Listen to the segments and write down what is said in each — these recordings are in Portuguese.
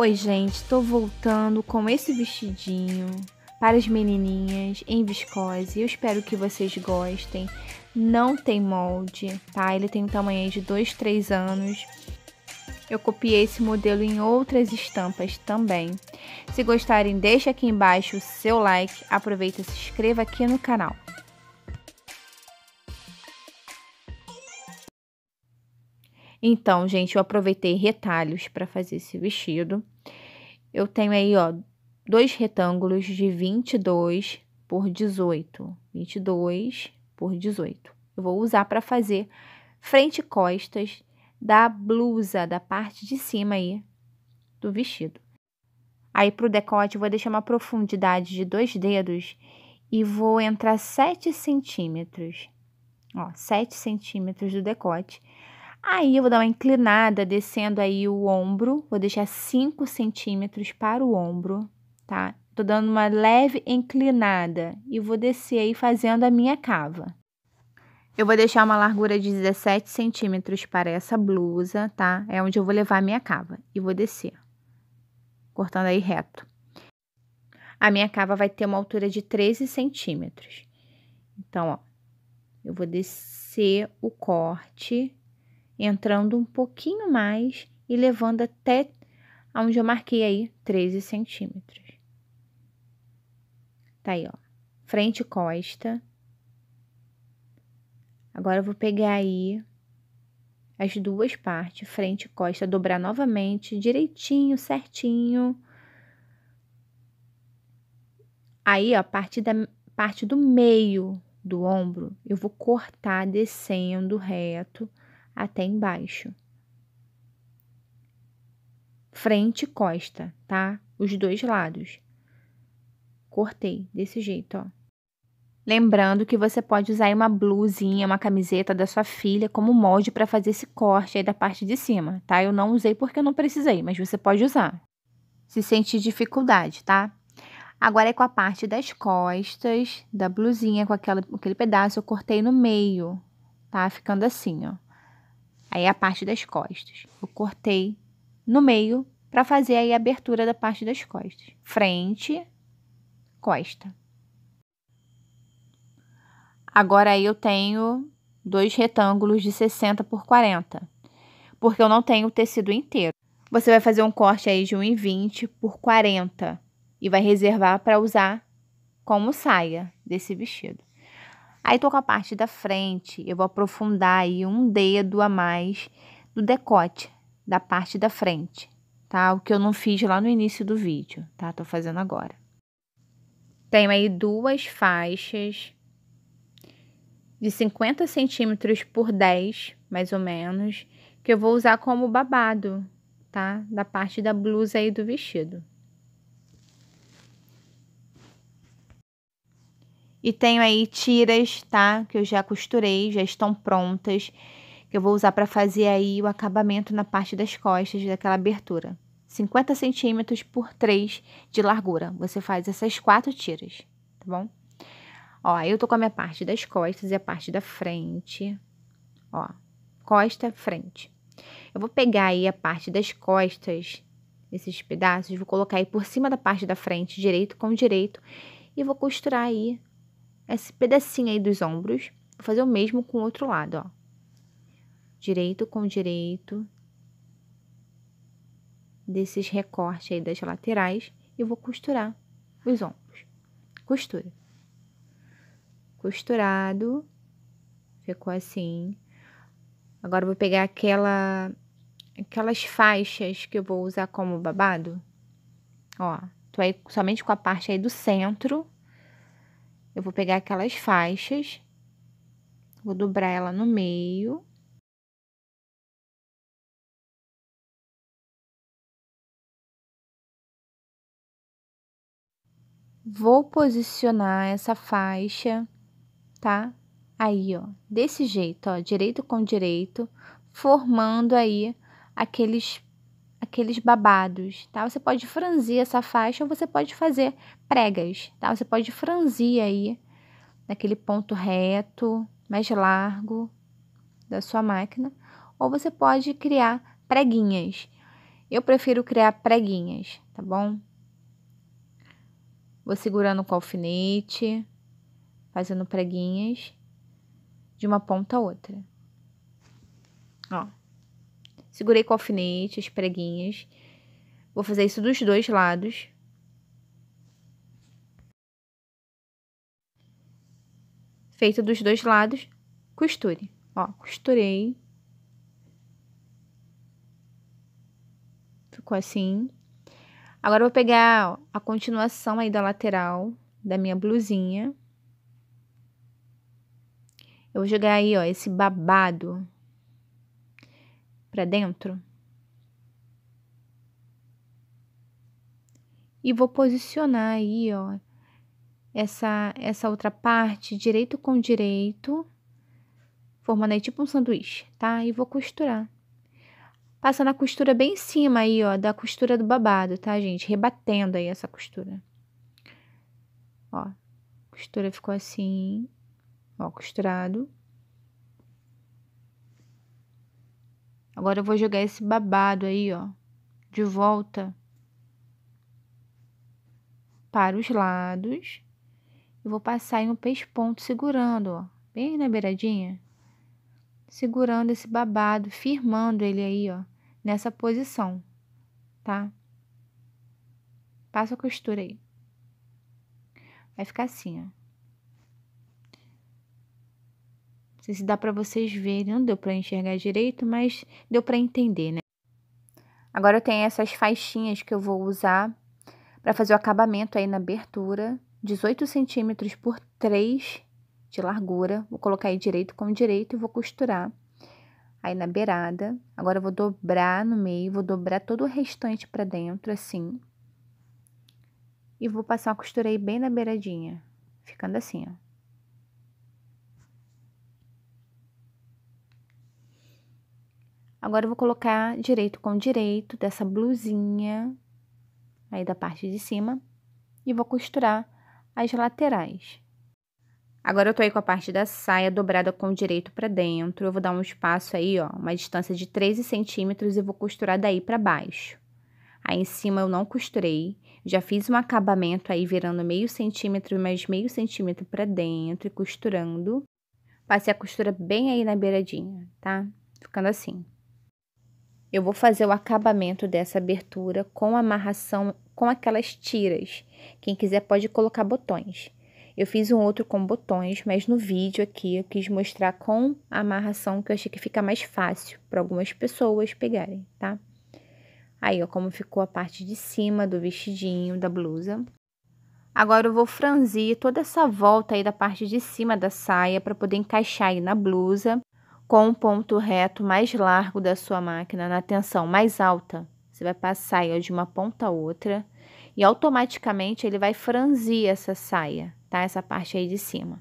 Oi, gente, tô voltando com esse vestidinho para as menininhas em viscose. Eu espero que vocês gostem. Não tem molde, tá? Ele tem um tamanho de 2, 3 anos. Eu copiei esse modelo em outras estampas também. Se gostarem, deixa aqui embaixo o seu like. Aproveita e se inscreva aqui no canal. Então, gente, eu aproveitei retalhos para fazer esse vestido eu tenho aí, ó, dois retângulos de 22 por 18. 22 por 18. Eu vou usar para fazer frente e costas da blusa, da parte de cima aí do vestido. Aí, para o decote, vou deixar uma profundidade de dois dedos e vou entrar 7 centímetros, ó, 7 centímetros do decote Aí eu vou dar uma inclinada, descendo aí o ombro, vou deixar 5 centímetros para o ombro, tá? Tô dando uma leve inclinada e vou descer aí fazendo a minha cava. Eu vou deixar uma largura de 17 centímetros para essa blusa, tá? É onde eu vou levar a minha cava e vou descer, cortando aí reto. A minha cava vai ter uma altura de 13 centímetros. Então, ó, eu vou descer o corte entrando um pouquinho mais e levando até onde eu marquei aí 13 centímetros. Tá aí, ó. Frente e costa. Agora eu vou pegar aí as duas partes, frente e costa, dobrar novamente, direitinho, certinho. Aí, ó, parte da parte do meio do ombro, eu vou cortar descendo reto até embaixo. Frente e costa, tá? Os dois lados. Cortei desse jeito, ó. Lembrando que você pode usar uma blusinha, uma camiseta da sua filha como molde para fazer esse corte aí da parte de cima, tá? Eu não usei porque eu não precisei, mas você pode usar. Se sentir dificuldade, tá? Agora é com a parte das costas da blusinha, com aquela, aquele pedaço eu cortei no meio, tá? Ficando assim, ó. Aí a parte das costas. Eu cortei no meio para fazer aí a abertura da parte das costas. Frente, costa. Agora aí eu tenho dois retângulos de 60 por 40, porque eu não tenho o tecido inteiro. Você vai fazer um corte aí de 1,20 por 40 e vai reservar para usar como saia desse vestido. Aí tô com a parte da frente, eu vou aprofundar aí um dedo a mais do decote, da parte da frente, tá? O que eu não fiz lá no início do vídeo, tá? Tô fazendo agora. Tenho aí duas faixas de 50 centímetros por 10, mais ou menos, que eu vou usar como babado, tá? Da parte da blusa aí do vestido. E tenho aí tiras, tá? Que eu já costurei, já estão prontas. Que eu vou usar para fazer aí o acabamento na parte das costas daquela abertura. 50 centímetros por 3 de largura. Você faz essas quatro tiras, tá bom? Ó, eu tô com a minha parte das costas e a parte da frente. Ó, costa, frente. Eu vou pegar aí a parte das costas, esses pedaços, vou colocar aí por cima da parte da frente, direito com direito, e vou costurar aí esse pedacinho aí dos ombros. Vou fazer o mesmo com o outro lado, ó. Direito com direito. Desses recortes aí das laterais. E vou costurar os ombros. Costura. Costurado. Ficou assim. Agora vou pegar aquela aquelas faixas que eu vou usar como babado. Ó, tô aí somente com a parte aí do centro eu vou pegar aquelas faixas, vou dobrar ela no meio. Vou posicionar essa faixa, tá? Aí, ó, desse jeito, ó, direito com direito, formando aí aqueles aqueles babados, tá? Você pode franzir essa faixa ou você pode fazer pregas, tá? Você pode franzir aí naquele ponto reto, mais largo da sua máquina, ou você pode criar preguinhas. Eu prefiro criar preguinhas, tá bom? Vou segurando com alfinete, fazendo preguinhas de uma ponta a outra. Ó, Segurei com alfinete as preguinhas. Vou fazer isso dos dois lados. Feito dos dois lados, costure. Ó, costurei. Ficou assim. Agora eu vou pegar a continuação aí da lateral da minha blusinha. Eu vou jogar aí, ó, esse babado para dentro. E vou posicionar aí, ó, essa, essa outra parte direito com direito, formando aí tipo um sanduíche, tá? E vou costurar. Passando a costura bem em cima aí, ó, da costura do babado, tá, gente? Rebatendo aí essa costura. Ó, costura ficou assim, ó, costurado. Agora eu vou jogar esse babado aí, ó, de volta para os lados. E vou passar em um peixe ponto segurando, ó, bem na beiradinha. Segurando esse babado, firmando ele aí, ó, nessa posição, tá? Passa a costura aí. Vai ficar assim, ó. sei se dá para vocês verem, não deu para enxergar direito, mas deu para entender, né? Agora eu tenho essas faixinhas que eu vou usar para fazer o acabamento aí na abertura, 18 centímetros por 3 de largura. Vou colocar aí direito com direito e vou costurar aí na beirada. Agora eu vou dobrar no meio, vou dobrar todo o restante para dentro assim. E vou passar uma costura aí bem na beiradinha, ficando assim, ó. Agora eu vou colocar direito com direito dessa blusinha aí da parte de cima e vou costurar as laterais. Agora eu tô aí com a parte da saia dobrada com direito para dentro, eu vou dar um espaço aí, ó, uma distância de 13 centímetros e vou costurar daí para baixo. Aí em cima eu não costurei, já fiz um acabamento aí virando meio centímetro mais meio centímetro para dentro e costurando. Passei a costura bem aí na beiradinha, tá? Ficando assim. Eu vou fazer o acabamento dessa abertura com amarração com aquelas tiras. Quem quiser pode colocar botões. Eu fiz um outro com botões, mas no vídeo aqui eu quis mostrar com amarração que eu achei que fica mais fácil para algumas pessoas pegarem, tá? Aí, ó, como ficou a parte de cima do vestidinho, da blusa. Agora eu vou franzir toda essa volta aí da parte de cima da saia para poder encaixar aí na blusa com o ponto reto mais largo da sua máquina na tensão mais alta. Você vai passar saia de uma ponta a outra e automaticamente ele vai franzir essa saia, tá? Essa parte aí de cima.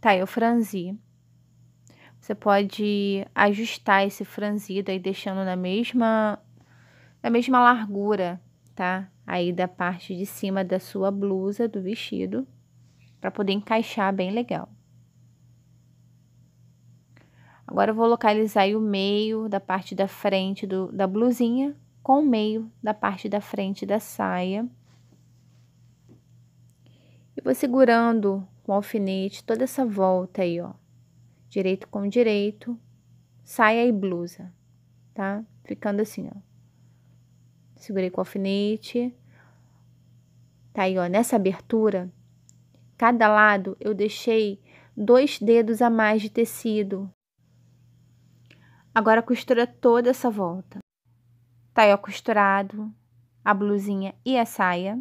Tá, eu franzi. Você pode ajustar esse franzido aí deixando na mesma da mesma largura, tá? Aí da parte de cima da sua blusa, do vestido, para poder encaixar bem legal. Agora eu vou localizar o meio da parte da frente do, da blusinha com o meio da parte da frente da saia. E vou segurando com o alfinete toda essa volta aí, ó. Direito com direito, saia e blusa, tá? Ficando assim, ó segurei com o alfinete. Tá aí, ó, nessa abertura, cada lado eu deixei dois dedos a mais de tecido. Agora costura toda essa volta. Tá aí, ó, costurado a blusinha e a saia.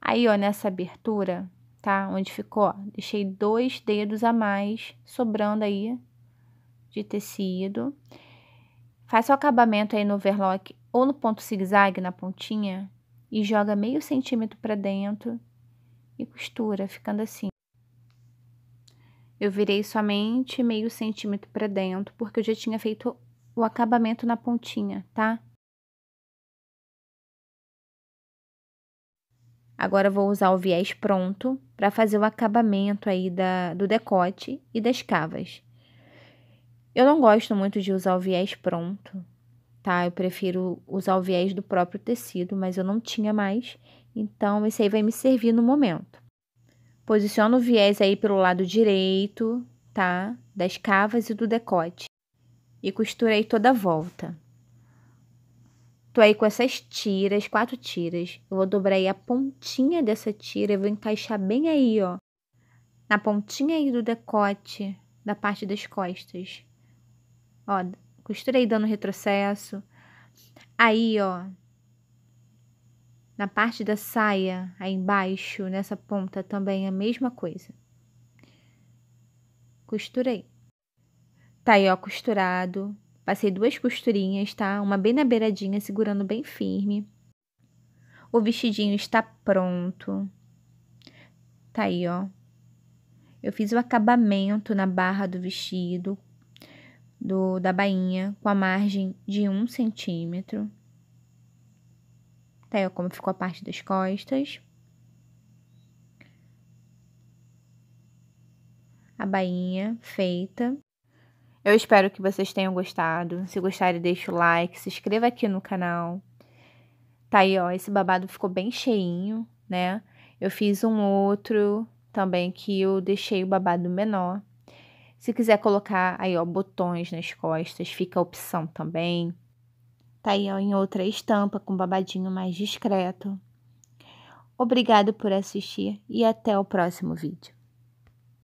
Aí, ó, nessa abertura, tá? Onde ficou, ó, deixei dois dedos a mais sobrando aí de tecido. Faça o acabamento aí no overlock ou no ponto zigue-zague na pontinha e joga meio centímetro para dentro e costura, ficando assim. Eu virei somente meio centímetro para dentro, porque eu já tinha feito o acabamento na pontinha, tá? Agora vou usar o viés pronto para fazer o acabamento aí da, do decote e das cavas. Eu não gosto muito de usar o viés pronto, tá? Eu prefiro usar o viés do próprio tecido, mas eu não tinha mais, então esse aí vai me servir no momento. Posiciono o viés aí pelo lado direito, tá? Das cavas e do decote. E costurei toda a volta. Tô aí com essas tiras, quatro tiras. Eu vou dobrar aí a pontinha dessa tira e vou encaixar bem aí, ó. Na pontinha aí do decote, da parte das costas. Ó, costurei dando retrocesso. Aí, ó, na parte da saia, aí embaixo, nessa ponta também a mesma coisa. Costurei. Tá aí, ó, costurado. Passei duas costurinhas, tá? Uma bem na beiradinha, segurando bem firme. O vestidinho está pronto. Tá aí, ó. Eu fiz o acabamento na barra do vestido do, da bainha com a margem de um centímetro. Tá aí como ficou a parte das costas. A bainha feita. Eu espero que vocês tenham gostado. Se gostarem, deixa o like, se inscreva aqui no canal. Tá aí, ó, esse babado ficou bem cheinho, né? Eu fiz um outro também que eu deixei o babado menor. Se quiser colocar aí, ó, botões nas costas, fica a opção também. Tá aí, ó, em outra estampa com babadinho mais discreto. Obrigado por assistir e até o próximo vídeo.